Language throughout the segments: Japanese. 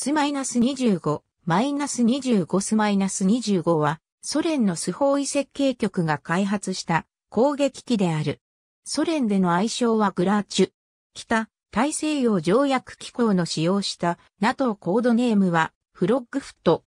スマイナス25、マイナス25スマイナス25は、ソ連のスホーイ設計局が開発した攻撃機である。ソ連での愛称はグラーチュ。北、大西洋条約機構の使用した NATO コードネームはフロッグフット。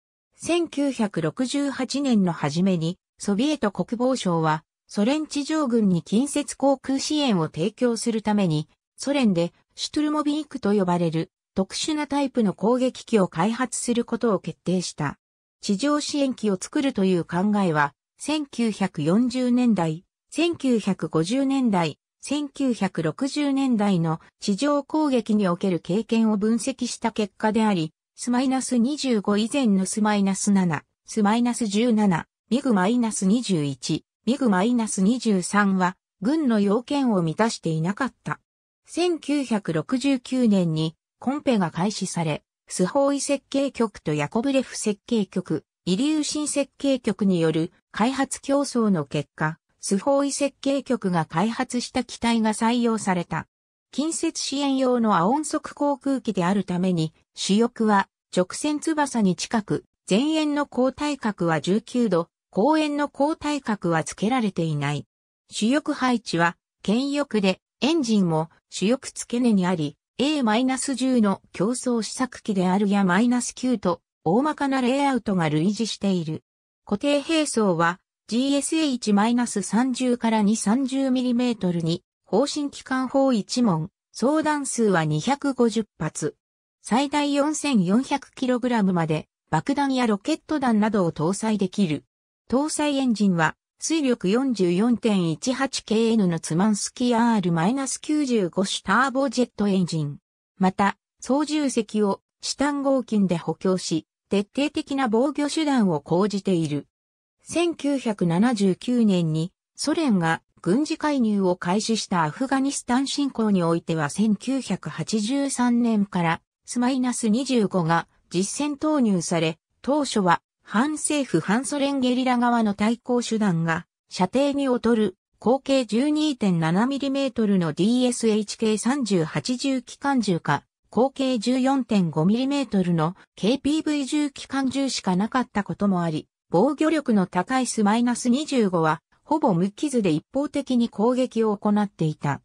1968年の初めにソビエト国防省はソ連地上軍に近接航空支援を提供するためにソ連でシュトゥルモビークと呼ばれる特殊なタイプの攻撃機を開発することを決定した。地上支援機を作るという考えは、1940年代、1950年代、1960年代の地上攻撃における経験を分析した結果であり、スマイナス25以前のスマイナス7、スマイナス17、ミグマイナス21、ミグマイナス23は、軍の要件を満たしていなかった。1969年にコンペが開始され、スホーイ設計局とヤコブレフ設計局、イリューシン設計局による開発競争の結果、スホーイ設計局が開発した機体が採用された。近接支援用のアオン速航空機であるために、主翼は直線翼に近く、前縁の交体角は19度、後円の交体角は付けられていない。主翼配置は、剣翼で、エンジンも主翼付け根にあり、A-10 の競争試作機であるや -9 と大まかなレイアウトが類似している。固定並走は GSH-30 から 230mm に方針機関砲1門、相談数は250発。最大 4400kg まで爆弾やロケット弾などを搭載できる。搭載エンジンは水力 44.18kN のツマンスキ R-95 種ターボジェットエンジン。また、操縦席をチタン合金で補強し、徹底的な防御手段を講じている。1979年にソ連が軍事介入を開始したアフガニスタン侵攻においては1983年からスマイナス25が実戦投入され、当初は反政府反ソ連ゲリラ側の対抗手段が、射程に劣る、口径 12.7mm の DSHK3080 機関銃か、口径 14.5mm の KPV10 機関銃しかなかったこともあり、防御力の高いスマイナス25は、ほぼ無傷で一方的に攻撃を行っていた。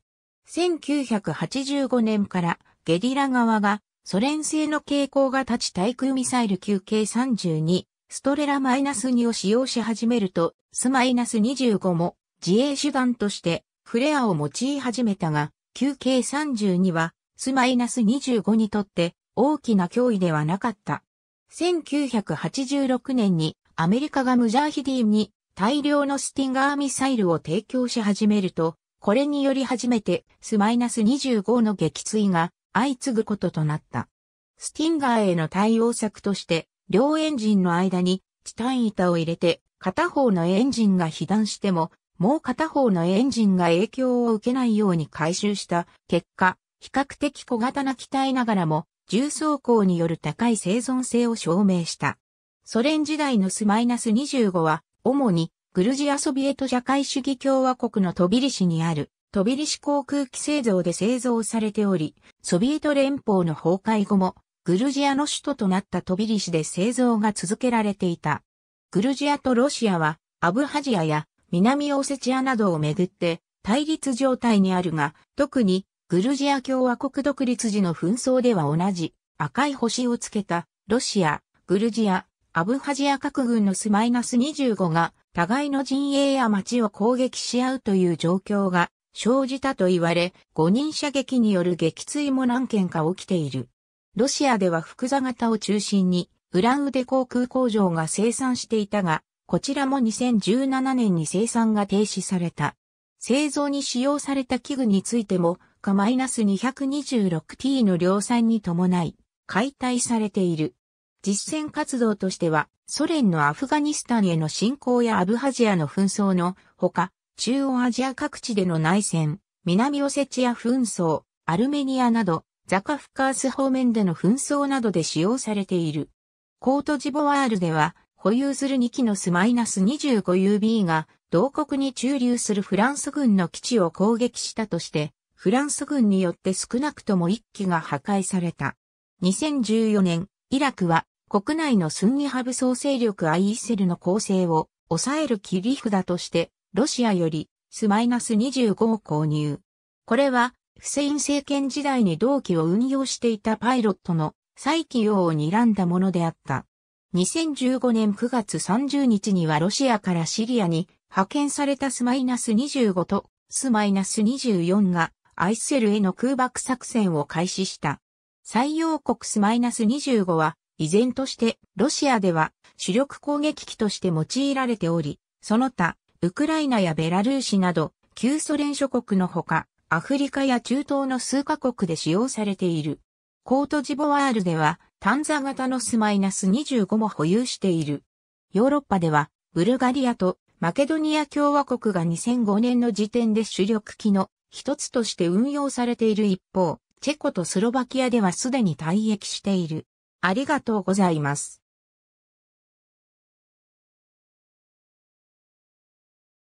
1985年からゲリラ側がソ連製の傾向が立ち対空ミサイル 9K32 ストレラ -2 を使用し始めると、ス2 5も自衛手段としてフレアを用い始めたが、QK32 はス2 5にとって大きな脅威ではなかった。1986年にアメリカがムジャーヒディムに大量のスティンガーミサイルを提供し始めると、これにより初めてス -25 の撃墜が相次ぐこととなった。スティンガーへの対応策として両エンジンの間にチタン板を入れて、片方のエンジンが被弾しても、もう片方のエンジンが影響を受けないように回収した結果、比較的小型な機体ながらも、重装甲による高い生存性を証明した。ソ連時代のスマイナス25は、主にグルジアソビエト社会主義共和国のトビリシにあるトビリシ航空機製造で製造されており、ソビエト連邦の崩壊後もグルジアの首都となったトビリシで製造が続けられていた。グルジアとロシアは、アブハジアや南オセチアなどをめぐって対立状態にあるが、特にグルジア共和国独立時の紛争では同じ赤い星をつけたロシア、グルジア、アブハジア各軍のスマイナス25が互いの陣営や町を攻撃し合うという状況が生じたと言われ、5人射撃による撃墜も何件か起きている。ロシアでは複座型を中心に、ウランウデ航空工場が生産していたが、こちらも2017年に生産が停止された。製造に使用された器具についても、か -226T の量産に伴い、解体されている。実践活動としては、ソ連のアフガニスタンへの侵攻やアブハジアの紛争のほか、中央アジア各地での内戦、南オセチア紛争、アルメニアなど、ザカフカース方面での紛争などで使用されている。コートジボワールでは、保有する2機のスマイナス 25UB が、同国に駐留するフランス軍の基地を攻撃したとして、フランス軍によって少なくとも1機が破壊された。2014年、イラクは国内のスンニ派武装勢力アイ s セルの構成を抑える切り札として、ロシアよりスマイナス25を購入。これはフセイン政権時代に同期を運用していたパイロットの再起用を睨んだものであった。2015年9月30日にはロシアからシリアに派遣されたスマイナス25とスマイナス24がアイセルへの空爆作戦を開始した。採用国スマイナス25は依然としてロシアでは主力攻撃機として用いられており、その他、ウクライナやベラルーシなど旧ソ連諸国のほか、アフリカや中東の数カ国で使用されている。コートジボワールでは、タンザ型のスマイナス25も保有している。ヨーロッパでは、ブルガリアとマケドニア共和国が2005年の時点で主力機の一つとして運用されている一方、チェコとスロバキアではすでに退役している。ありがとうございます。